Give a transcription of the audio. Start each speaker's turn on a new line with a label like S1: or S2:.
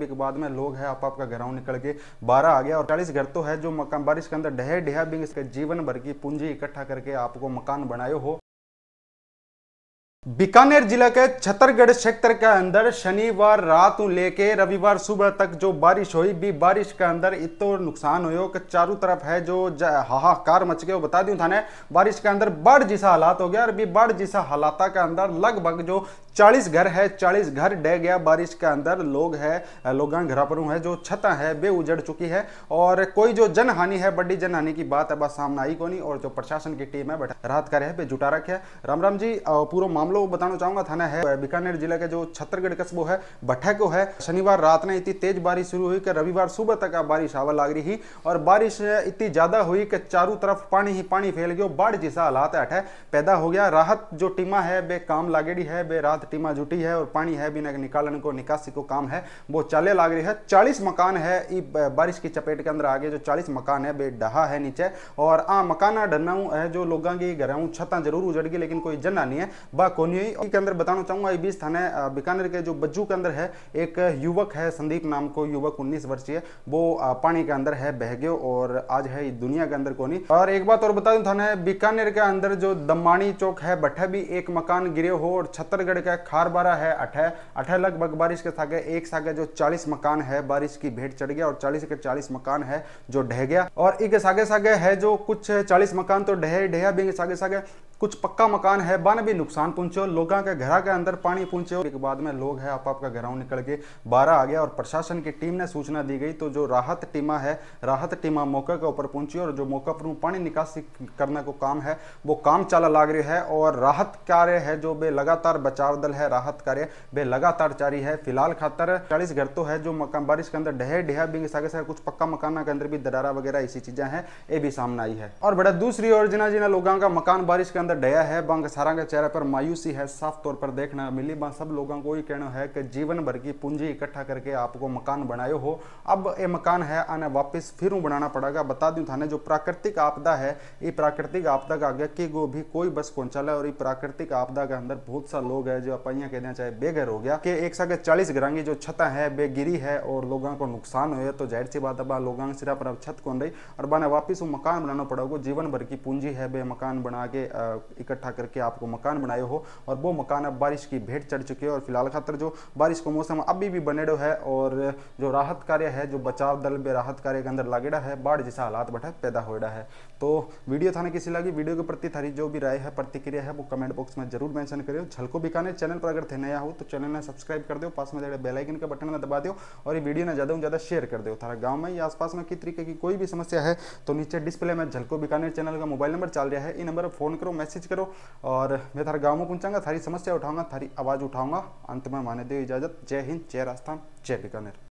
S1: के बाद में लोग है आप आपका घराव निकल के बारह आ गया और चालीस घर तो है जो मकान बारिश के अंदर डहे डहा बिंग इसके जीवन भर की पूंजी इकट्ठा करके आपको मकान बनाए हो बीकानेर जिला के छतरगढ़ क्षेत्र के अंदर शनिवार रात लेके रविवार सुबह तक जो बारिश हुई भी बारिश के अंदर इतो नुकसान हुए कि चारों तरफ है जो हाहाकार मच गए बता दूं थाने बारिश के अंदर बाढ़ जैसा हालात हो गया और भी बाढ़ जैसा हालात के अंदर लगभग जो चालीस घर है चालीस घर डह गया बारिश के अंदर लोग है लोग घरापरू है जो छता है वे उजड़ चुकी है और कोई जो जनहानि है बड़ी जनहानि की बात बस सामने आई को नहीं और जो प्रशासन की टीम है बैठा राहत कार्य है वे जुटा रखे है राम राम जी पूरा मामलों को बताना चाहूंगा थाना है बीकानेर जिला के जो छत्तरगढ़ कस्बो है को है शनिवार रात ने इतनी तेज बारिश शुरू हुई कि रविवार सुबह तक बारिश आवा लाग रही और बारिश इतनी ज्यादा हुई कि चारों तरफ पानी ही पानी फैल गया बाढ़ जैसा हालात है पैदा हो गया राहत जो टीमा है वे काम लागेड़ी है वे रात प्रतिमा जुटी है और पानी है बिना निकालने को निकासी को काम है वो चले लाग रही है चालीस मकान है बारिश की चपेट के अंदर आगे जो चालीस मकान है बे डहा है नीचे और आ मकाना डना है जो लोगों की घर छत जरूर उजड़ गई लेकिन कोई जन्ना नहीं है वह कोनी के अंदर बताना चाहूंगा बीस थाने बीकानेर के जो बज्जू के अंदर है एक युवक है संदीप नाम को युवक उन्नीस वर्षीय वो पानी के अंदर है बह गयो और आज है दुनिया के अंदर कोनी और एक बात और बता दू थाने बीकानेर के अंदर जो दमाणी चौक है बठे भी एक मकान गिरे हो और छत्तरगढ़ के है खारबारा है अठह अठह लगभग बारिश के सागे एक सागे जो चालीस मकान है बारिश की भेंट चढ़ गया और चालीस के चालीस मकान है जो ढह गया और एक सागे सागे है जो कुछ चालीस मकान तो ढह ढह बिंग सागे सागे कुछ पक्का मकान है बन भी नुकसान पहुंचो लोगों के घर के अंदर पानी पहुंचे एक बाद में लोग है आप आपका घरों निकल के बारह आ गया और प्रशासन की टीम ने सूचना दी गई तो जो राहत टीमा है राहत टीमा मौके के ऊपर पहुंची और जो मौके पर पानी निकासी करने को काम है वो काम चला लाग रही है और राहत कार्य है जो बे लगातार बचाव दल है राहत कार्य बे लगातार जारी है फिलहाल खातर चालीस घर तो है जो मकान बारिश के अंदर ढहे ढेहा बिंग सागे सागे कुछ पक्का मकान के अंदर भी दरारा वगैरह ऐसी चीजें हैं ये भी सामने आई है और बड़ा दूसरी और जिना जिना लोगों का मकान बारिश के अंदर अंदर डया है बंग सारा के चेहरे पर मायूसी है साफ तौर पर देखना मिली बा सब लोगों को ही कहना है कि जीवन भर की पूंजी इकट्ठा करके आपको मकान बनायो हो अब ये मकान है आने वापस फिर बनाना पड़ेगा बता दूं थाने जो प्राकृतिक आपदा है ये प्राकृतिक आपदा का आगे कि को भी कोई बस पहुंचा पहुंचाला और ये प्राकृतिक आपदा के अंदर बहुत सा लोग है जो अपना कहना चाहे बेघर हो गया कि एक साथ चालीस ग्रांगी जो छत है बेगिरी है और लोगों को नुकसान हुए तो जाहिर सी बात अब लोगों के सिरा पर अब छत कौन रही और बाने वापिस वो मकान बनाना पड़ेगा जीवन भर की पूंजी है बे मकान बना के आ, इकट्ठा करके आपको मकान बनाए हो और वो मकान अब बारिश की भेंट चढ़ चुके हैं और फिलहाल खातर जो बारिश का मौसम अभी भी बने है और जो राहत कार्य है जो बचाव दल में राहत कार्य के अंदर लागेड़ा है बाढ़ जैसा हालात बैठा पैदा होएड़ा है तो वीडियो थाने किसी लगी वीडियो के प्रति थारी जो भी राय है प्रतिक्रिया है वो कमेंट बॉक्स में जरूर मैंशन करियो झलको बिकाने चैनल पर अगर थे नया हो तो चैनल ने सब्सक्राइब कर दो पास में जड़े बेलाइकन का बटन ना दबा दो और ये वीडियो ने ज़्यादा ज़्यादा शेयर कर दो थारा गाँव में या आसपास में किस तरीके की कोई भी समस्या है तो नीचे डिस्प्ले में झलको बिकानेर चैनल का मोबाइल नंबर चल रहा है ये नंबर फोन करो मैसेज करो और मैं थारे गाँव में पहुँचाऊंगा थारी समस्या उठाऊंगा थारी आवाज़ उठाऊंगा अंत में माने दे इजाज़त जय हिंद जय राजस्थान जय बीकानेर